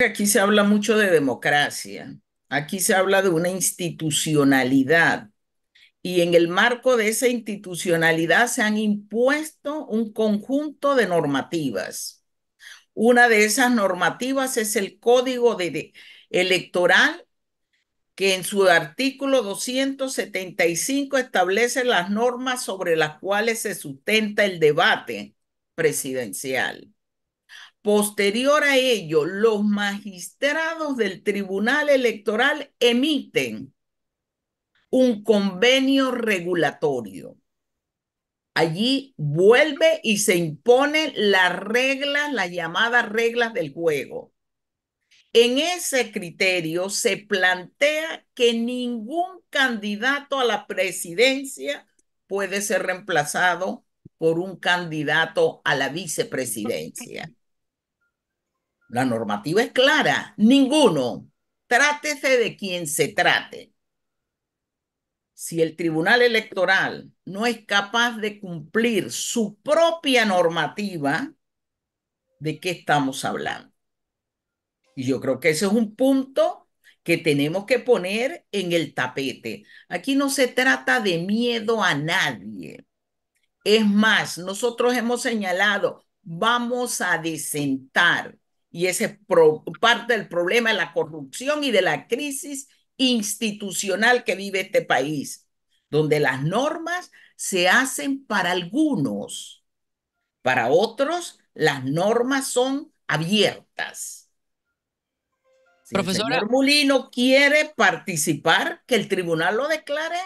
Aquí se habla mucho de democracia, aquí se habla de una institucionalidad y en el marco de esa institucionalidad se han impuesto un conjunto de normativas. Una de esas normativas es el Código Electoral que en su artículo 275 establece las normas sobre las cuales se sustenta el debate presidencial. Posterior a ello, los magistrados del Tribunal Electoral emiten un convenio regulatorio. Allí vuelve y se imponen las reglas, las llamadas reglas del juego. En ese criterio se plantea que ningún candidato a la presidencia puede ser reemplazado por un candidato a la vicepresidencia. La normativa es clara, ninguno. Trátese de quien se trate. Si el Tribunal Electoral no es capaz de cumplir su propia normativa, ¿de qué estamos hablando? Y yo creo que ese es un punto que tenemos que poner en el tapete. Aquí no se trata de miedo a nadie. Es más, nosotros hemos señalado, vamos a desentar y ese es parte del problema de la corrupción y de la crisis institucional que vive este país, donde las normas se hacen para algunos, para otros las normas son abiertas. profesor el señor Mulino quiere participar, que el tribunal lo declare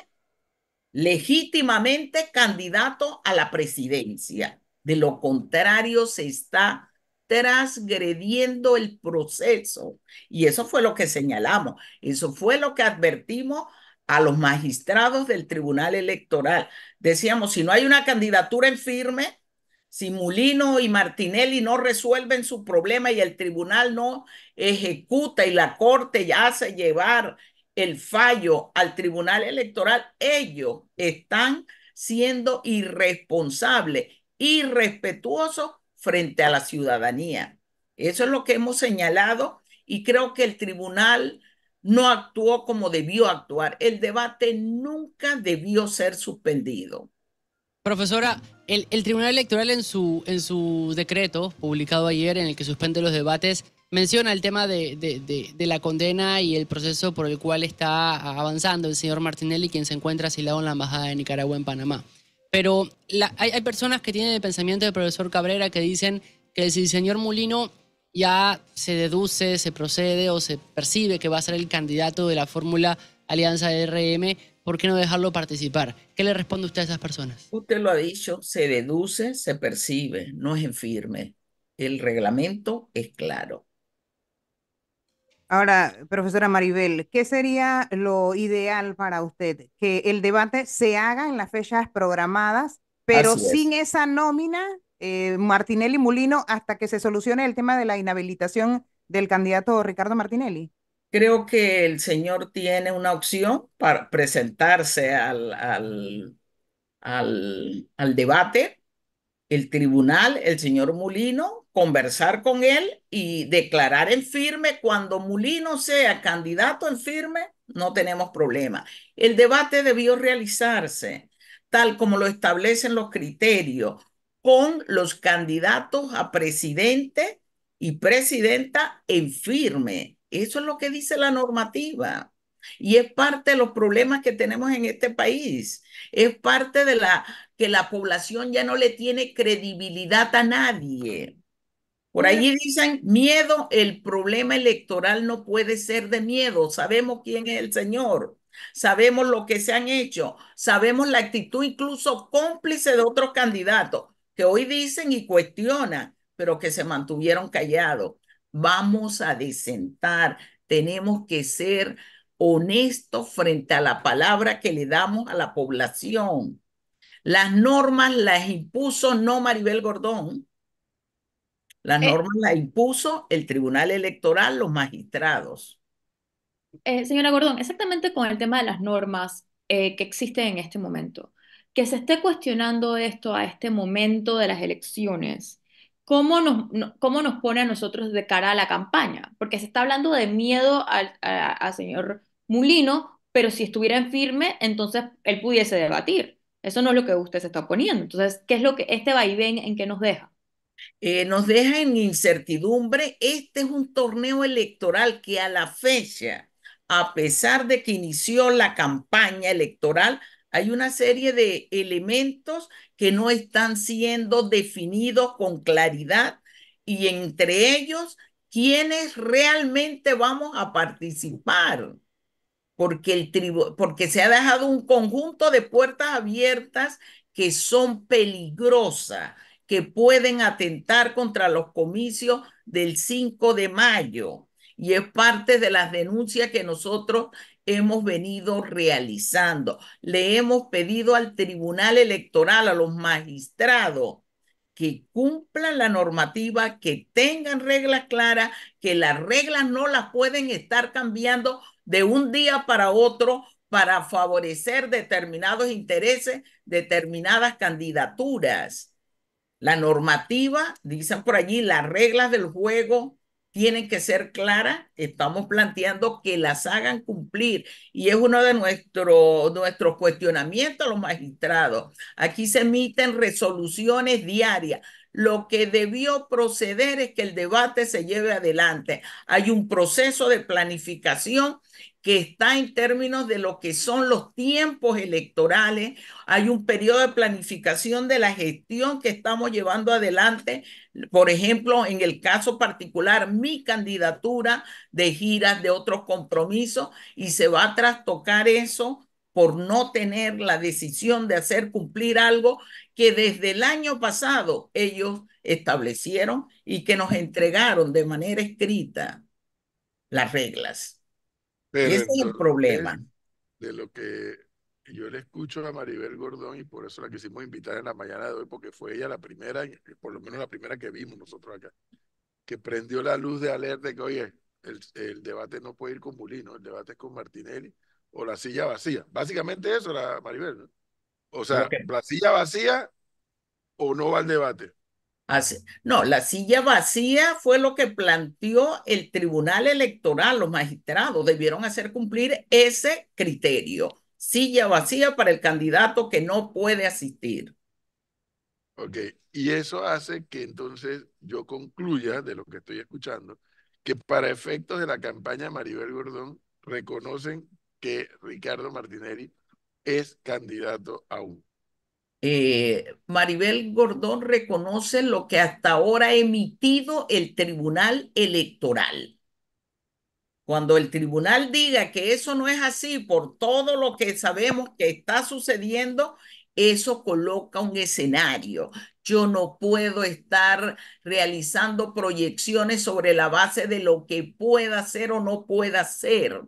legítimamente candidato a la presidencia. De lo contrario, se está transgrediendo el proceso. Y eso fue lo que señalamos, eso fue lo que advertimos a los magistrados del Tribunal Electoral. Decíamos, si no hay una candidatura en firme, si Mulino y Martinelli no resuelven su problema y el tribunal no ejecuta y la Corte ya hace llevar el fallo al Tribunal Electoral, ellos están siendo irresponsables, irrespetuosos frente a la ciudadanía. Eso es lo que hemos señalado y creo que el tribunal no actuó como debió actuar. El debate nunca debió ser suspendido. Profesora, el, Tribunal Electoral en su, en su decreto publicado ayer en el que suspende los debates menciona el tema de, de, la condena y el proceso por el cual está avanzando el señor Martinelli, quien se encuentra asilado en la Embajada de Nicaragua en Panamá. Pero hay, personas que tienen el pensamiento del profesor Cabrera que dicen que si el señor Mulino ya se deduce, se procede o se percibe que va a ser el candidato de la fórmula Alianza RM, ¿por qué no dejarlo participar? ¿Qué le responde usted a esas personas? Usted lo ha dicho, se deduce, se percibe, no es en firme. El reglamento es claro. Ahora, profesora Maribel, ¿qué sería lo ideal para usted? Que el debate se haga en las fechas programadas, pero sin esa nómina, eh, Martinelli Mulino, hasta que se solucione el tema de la inhabilitación del candidato Ricardo Martinelli. Creo que el señor tiene una opción para presentarse al, al debate. El tribunal, el señor Mulino, conversar con él y declarar en firme cuando Mulino sea candidato en firme, no tenemos problema. El debate debió realizarse tal como lo establecen los criterios con los candidatos a presidente y presidenta en firme. Eso es lo que dice la normativa. Y es parte de los problemas que tenemos en este país. Es parte de la que la población ya no le tiene credibilidad a nadie. Por allí dicen, miedo, el problema electoral no puede ser de miedo. Sabemos quién es el Señor, sabemos lo que se han hecho, sabemos la actitud incluso cómplice de otros candidatos que hoy dicen y cuestionan, pero que se mantuvieron callados. Vamos a disentar, tenemos que ser honestos frente a la palabra que le damos a la población. Las normas las impuso no Maribel Gordón, la eh, norma la impuso el Tribunal Electoral, los magistrados. Eh, señora Gordón, exactamente con el tema de las normas eh, que existen en este momento, que se esté cuestionando esto a este momento de las elecciones, ¿cómo nos, cómo nos pone a nosotros de cara a la campaña? Porque se está hablando de miedo al señor Mulino, pero si estuviera en firme, entonces él pudiese debatir. Eso no es lo que usted se está poniendo. Entonces, ¿qué es lo que este vaivén en que nos deja? Eh, nos deja en incertidumbre. Este es un torneo electoral que a la fecha, a pesar de que inició la campaña electoral, hay una serie de elementos que no están siendo definidos con claridad y entre ellos quiénes realmente vamos a participar, porque, el porque se ha dejado un conjunto de puertas abiertas que son peligrosas que pueden atentar contra los comicios del 5 de mayo. Y es parte de las denuncias que nosotros hemos venido realizando. Le hemos pedido al Tribunal Electoral, a los magistrados, que cumplan la normativa, que tengan reglas claras, que las reglas no las pueden estar cambiando de un día para otro para favorecer determinados intereses, determinadas candidaturas. La normativa, dicen por allí, las reglas del juego tienen que ser claras. Estamos planteando que las hagan cumplir y es uno de nuestros cuestionamientos a los magistrados. Aquí se emiten resoluciones diarias. Lo que debió proceder es que el debate se lleve adelante. Hay un proceso de planificación que está en términos de lo que son los tiempos electorales. Hay un periodo de planificación de la gestión que estamos llevando adelante. Por ejemplo, en el caso particular, mi candidatura de giras de otros compromisos y se va a trastocar eso por no tener la decisión de hacer cumplir algo que desde el año pasado ellos establecieron y que nos entregaron de manera escrita las reglas. Ese es el problema. De lo que yo le escucho a Maribel Gordón y por eso la quisimos invitar en la mañana de hoy, porque fue ella la primera, por lo menos la primera que vimos nosotros acá, que prendió la luz de alerta de que, oye, el, debate no puede ir con Mulino, el debate es con Martinelli o la silla vacía. Básicamente eso, era Maribel. O sea, la silla vacía o no va al debate. No, la silla vacía fue lo que planteó el Tribunal Electoral, los magistrados debieron hacer cumplir ese criterio. Silla vacía para el candidato que no puede asistir. Ok, y eso hace que entonces yo concluya de lo que estoy escuchando, que para efectos de la campaña Maribel Gordón reconocen que Ricardo Martinelli es candidato aún. Eh, Maribel Gordón reconoce lo que hasta ahora ha emitido el Tribunal Electoral. Cuando el tribunal diga que eso no es así por todo lo que sabemos que está sucediendo, eso coloca un escenario. Yo no puedo estar realizando proyecciones sobre la base de lo que pueda ser o no pueda ser.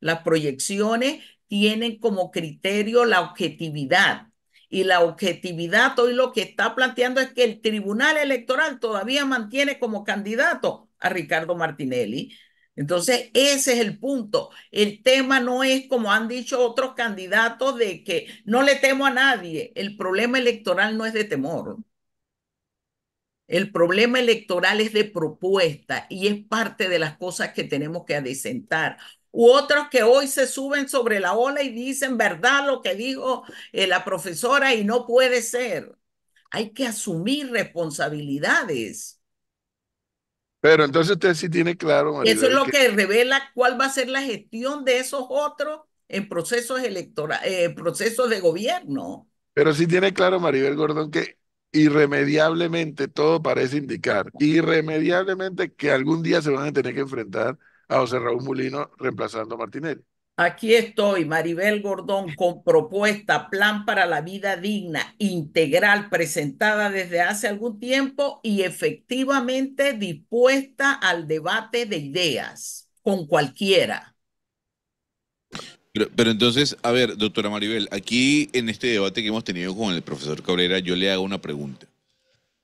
Las proyecciones tienen como criterio la objetividad y la objetividad. Hoy lo que está planteando es que el Tribunal Electoral todavía mantiene como candidato a Ricardo Martinelli. Entonces, ese es el punto. El tema no es, como han dicho otros candidatos, de que no le temo a nadie. El problema electoral no es de temor. El problema electoral es de propuesta y es parte de las cosas que tenemos que adecentar u otros que hoy se suben sobre la ola y dicen verdad lo que dijo eh, la profesora y no puede ser. Hay que asumir responsabilidades. Pero entonces usted sí tiene claro. Eso es lo que... revela cuál va a ser la gestión de esos otros en procesos electorales, eh, procesos de gobierno. Pero sí tiene claro, Maribel Gordón, que irremediablemente todo parece indicar, irremediablemente que algún día se van a tener que enfrentar a José Raúl Mulino reemplazando a Martinelli. Aquí estoy, Maribel Gordón, con propuesta, plan para la vida digna, integral, presentada desde hace algún tiempo y efectivamente dispuesta al debate de ideas con cualquiera. Pero, entonces, a ver, doctora Maribel, aquí en este debate que hemos tenido con el profesor Cabrera, yo le hago una pregunta.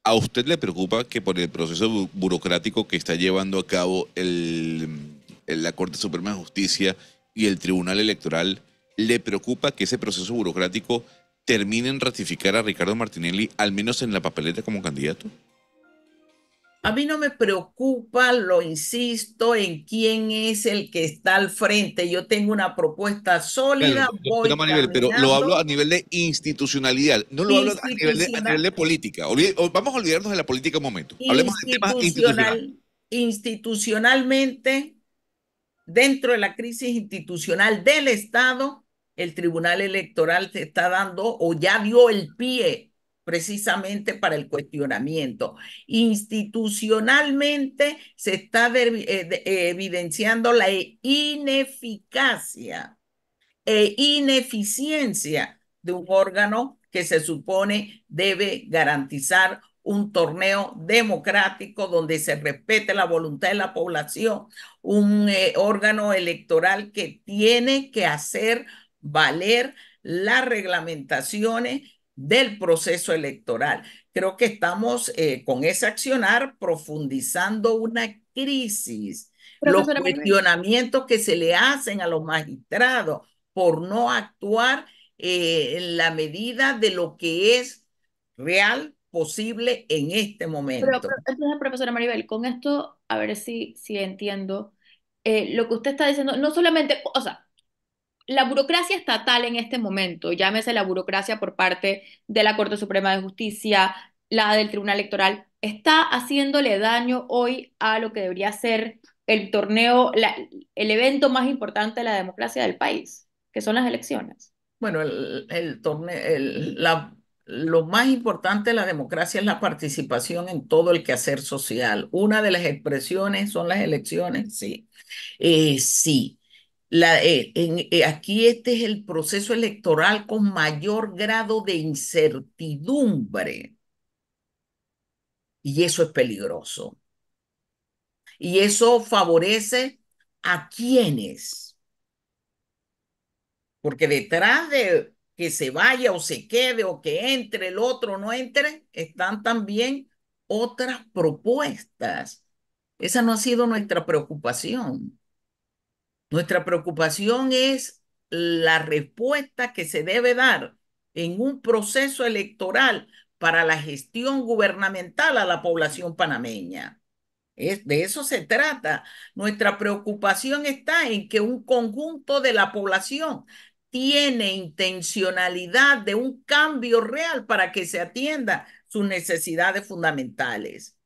¿A usted le preocupa que por el proceso burocrático que está llevando a cabo el la Corte Suprema de Justicia y el Tribunal Electoral, ¿le preocupa que ese proceso burocrático termine en ratificar a Ricardo Martinelli, al menos en la papeleta como candidato? A mí no me preocupa, lo insisto, en quién es el que está al frente. Yo tengo una propuesta sólida. pero, pero, lo hablo a nivel de institucionalidad, no lo hablo a nivel de, política. vamos a olvidarnos de la política un momento. Institucionalmente, dentro de la crisis institucional del Estado, el Tribunal Electoral se está dando o ya dio el pie precisamente para el cuestionamiento. Institucionalmente se está eh, eh, evidenciando la e-, ineficacia e ineficiencia de un órgano que se supone debe garantizar un torneo democrático donde se respete la voluntad de la población, un eh, órgano electoral que tiene que hacer valer las reglamentaciones del proceso electoral. Creo que estamos eh, con ese accionar profundizando una crisis, los cuestionamientos que se le hacen a los magistrados por no actuar eh, en la medida de lo que es real, posible en este momento. Pero, entonces, profesora Maribel, con esto, a ver si, si entiendo, eh, lo que usted está diciendo, no solamente, o sea, la burocracia estatal en este momento, llámese la burocracia por parte de la Corte Suprema de Justicia, la del Tribunal Electoral, está haciéndole daño hoy a lo que debería ser el torneo, el evento más importante de la democracia del país, que son las elecciones. Bueno, el, el torneo, el, la lo más importante de la democracia es la participación en todo el quehacer social. Una de las expresiones son las elecciones, sí. Eh, sí. La, eh, eh, aquí este es el proceso electoral con mayor grado de incertidumbre. Y eso es peligroso. Y eso favorece a quienes. Porque detrás de que se vaya o se quede o que entre el otro no entre, están también otras propuestas. Esa no ha sido nuestra preocupación. Nuestra preocupación es la respuesta que se debe dar en un proceso electoral para la gestión gubernamental a la población panameña. Es, de eso se trata. Nuestra preocupación está en que un conjunto de la población tiene intencionalidad de un cambio real para que se atienda sus necesidades fundamentales.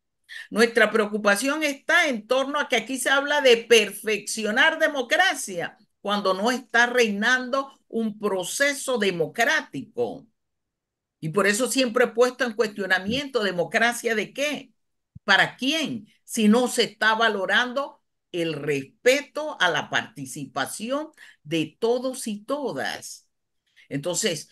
Nuestra preocupación está en torno a que aquí se habla de perfeccionar democracia cuando no está reinando un proceso democrático. Y por eso siempre he puesto en cuestionamiento democracia de qué, para quién, si no se está valorando el respeto a la participación de todos y todas. Entonces,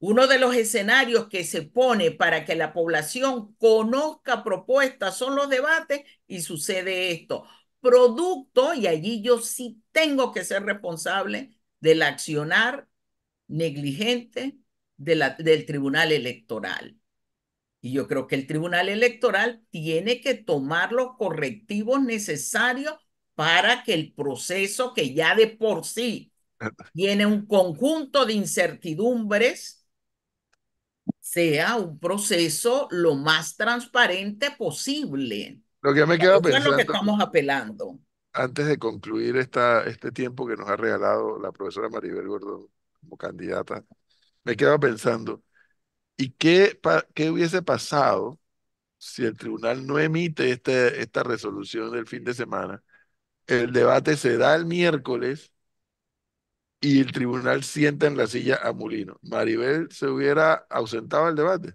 uno de los escenarios que se pone para que la población conozca propuestas son los debates y sucede esto. Producto, y allí yo sí tengo que ser responsable del accionar negligente del Tribunal Electoral. Y yo creo que el Tribunal Electoral tiene que tomar los correctivos necesarios para que el proceso que ya de por sí tiene un conjunto de incertidumbres sea un proceso lo más transparente posible. Lo que me queda pensando, lo que estamos apelando. Antes de concluir esta, este tiempo que nos ha regalado la profesora Maribel Gordón como candidata, me quedaba pensando, ¿y qué, qué hubiese pasado si el tribunal no emite este, esta resolución del fin de semana el debate se da el miércoles y el tribunal sienta en la silla a Mulino. Maribel se hubiera ausentado el debate.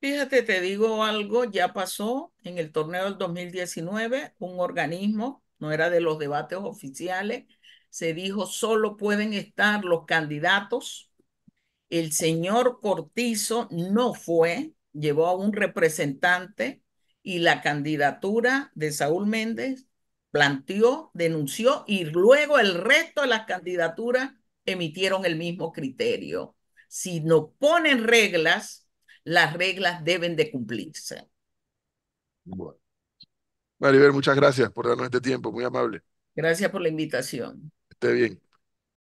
Fíjate, te digo algo, ya pasó en el torneo del 2019, un organismo, no era de los debates oficiales, se dijo solo pueden estar los candidatos. El señor Cortizo no fue, llevó a un representante y la candidatura de Saúl Méndez planteó, denunció y luego el resto de las candidaturas emitieron el mismo criterio. Si no ponen reglas, las reglas deben de cumplirse. Bueno. Maribel, muchas gracias por darnos este tiempo, muy amable. Gracias por la invitación. Esté bien.